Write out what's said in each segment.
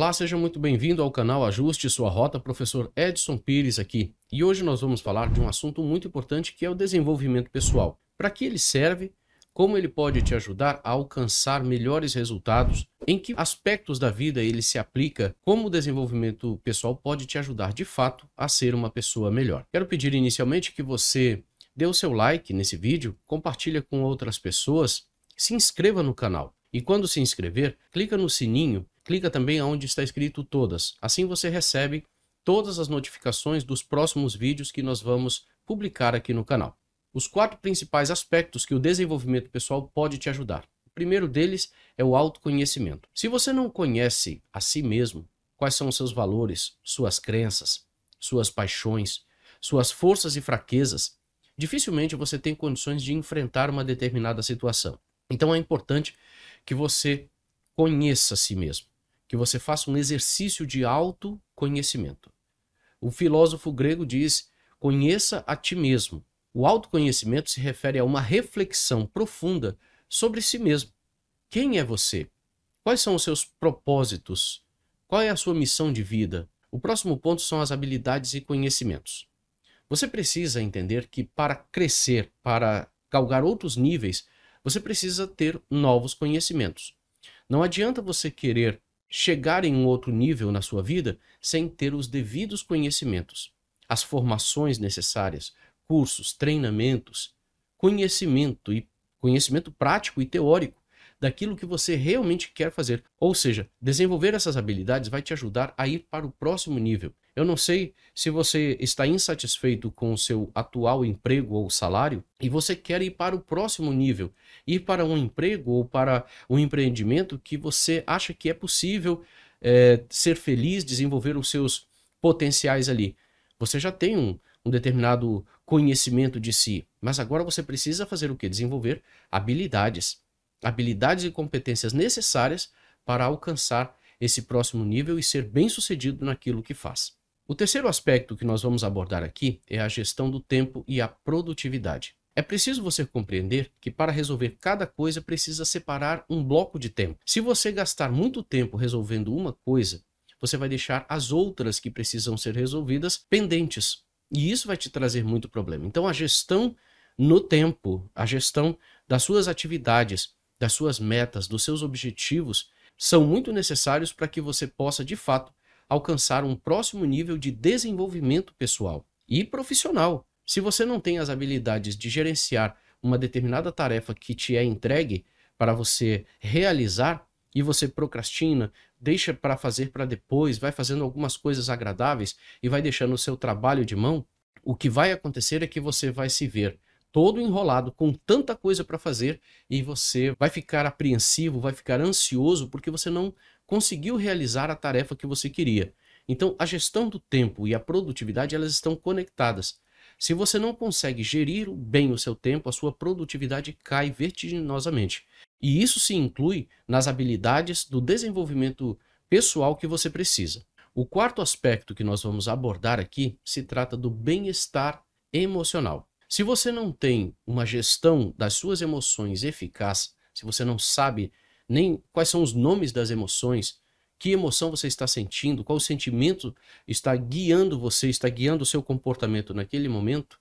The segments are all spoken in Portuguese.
Olá, seja muito bem-vindo ao canal Ajuste Sua Rota, professor Edson Pires aqui. E hoje nós vamos falar de um assunto muito importante que é o desenvolvimento pessoal. Para que ele serve? Como ele pode te ajudar a alcançar melhores resultados? Em que aspectos da vida ele se aplica? Como o desenvolvimento pessoal pode te ajudar de fato a ser uma pessoa melhor? Quero pedir inicialmente que você dê o seu like nesse vídeo, compartilhe com outras pessoas, se inscreva no canal. E quando se inscrever, clica no sininho clica também onde está escrito todas. Assim você recebe todas as notificações dos próximos vídeos que nós vamos publicar aqui no canal. Os quatro principais aspectos que o desenvolvimento pessoal pode te ajudar. O primeiro deles é o autoconhecimento. Se você não conhece a si mesmo, quais são os seus valores, suas crenças, suas paixões, suas forças e fraquezas, dificilmente você tem condições de enfrentar uma determinada situação. Então é importante que você conheça a si mesmo que você faça um exercício de autoconhecimento. O filósofo grego diz: conheça a ti mesmo. O autoconhecimento se refere a uma reflexão profunda sobre si mesmo. Quem é você? Quais são os seus propósitos? Qual é a sua missão de vida? O próximo ponto são as habilidades e conhecimentos. Você precisa entender que para crescer, para galgar outros níveis, você precisa ter novos conhecimentos. Não adianta você querer chegar em um outro nível na sua vida sem ter os devidos conhecimentos, as formações necessárias, cursos, treinamentos, conhecimento e conhecimento prático e teórico daquilo que você realmente quer fazer. Ou seja, desenvolver essas habilidades vai te ajudar a ir para o próximo nível. Eu não sei se você está insatisfeito com o seu atual emprego ou salário e você quer ir para o próximo nível, ir para um emprego ou para um empreendimento que você acha que é possível é, ser feliz, desenvolver os seus potenciais ali. Você já tem um, um determinado conhecimento de si, mas agora você precisa fazer o que? Desenvolver habilidades habilidades e competências necessárias para alcançar esse próximo nível e ser bem-sucedido naquilo que faz. O terceiro aspecto que nós vamos abordar aqui é a gestão do tempo e a produtividade. É preciso você compreender que para resolver cada coisa precisa separar um bloco de tempo. Se você gastar muito tempo resolvendo uma coisa, você vai deixar as outras que precisam ser resolvidas pendentes. E isso vai te trazer muito problema. Então, a gestão no tempo, a gestão das suas atividades, das suas metas, dos seus objetivos, são muito necessários para que você possa, de fato, alcançar um próximo nível de desenvolvimento pessoal e profissional. Se você não tem as habilidades de gerenciar uma determinada tarefa que te é entregue para você realizar e você procrastina, deixa para fazer para depois, vai fazendo algumas coisas agradáveis e vai deixando o seu trabalho de mão, o que vai acontecer é que você vai se ver todo enrolado, com tanta coisa para fazer, e você vai ficar apreensivo, vai ficar ansioso porque você não conseguiu realizar a tarefa que você queria. Então, a gestão do tempo e a produtividade, elas estão conectadas. Se você não consegue gerir bem o seu tempo, a sua produtividade cai vertiginosamente. E isso se inclui nas habilidades do desenvolvimento pessoal que você precisa. O quarto aspecto que nós vamos abordar aqui se trata do bem-estar emocional. Se você não tem uma gestão das suas emoções eficaz, se você não sabe nem quais são os nomes das emoções, que emoção você está sentindo, qual sentimento está guiando você, está guiando o seu comportamento naquele momento,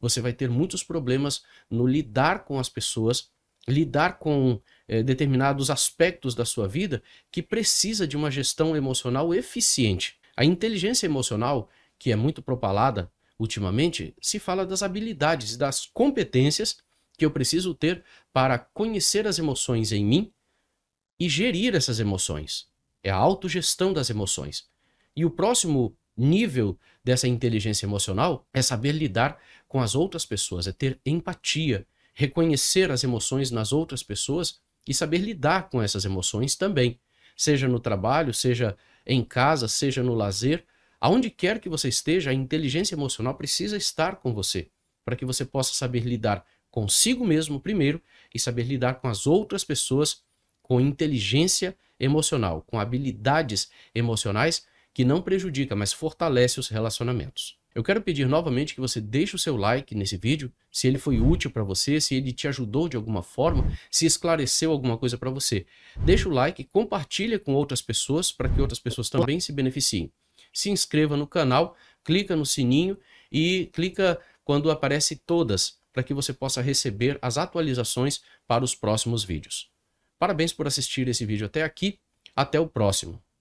você vai ter muitos problemas no lidar com as pessoas, lidar com eh, determinados aspectos da sua vida que precisa de uma gestão emocional eficiente. A inteligência emocional, que é muito propalada ultimamente, se fala das habilidades e das competências que eu preciso ter para conhecer as emoções em mim e gerir essas emoções. É a autogestão das emoções. E o próximo nível dessa inteligência emocional é saber lidar com as outras pessoas, é ter empatia, reconhecer as emoções nas outras pessoas e saber lidar com essas emoções também, seja no trabalho, seja em casa, seja no lazer, Aonde quer que você esteja, a inteligência emocional precisa estar com você, para que você possa saber lidar consigo mesmo primeiro e saber lidar com as outras pessoas com inteligência emocional, com habilidades emocionais que não prejudica, mas fortalece os relacionamentos. Eu quero pedir novamente que você deixe o seu like nesse vídeo, se ele foi útil para você, se ele te ajudou de alguma forma, se esclareceu alguma coisa para você. Deixe o like, compartilha com outras pessoas para que outras pessoas também se beneficiem se inscreva no canal, clica no sininho e clica quando aparece todas para que você possa receber as atualizações para os próximos vídeos. Parabéns por assistir esse vídeo até aqui. Até o próximo.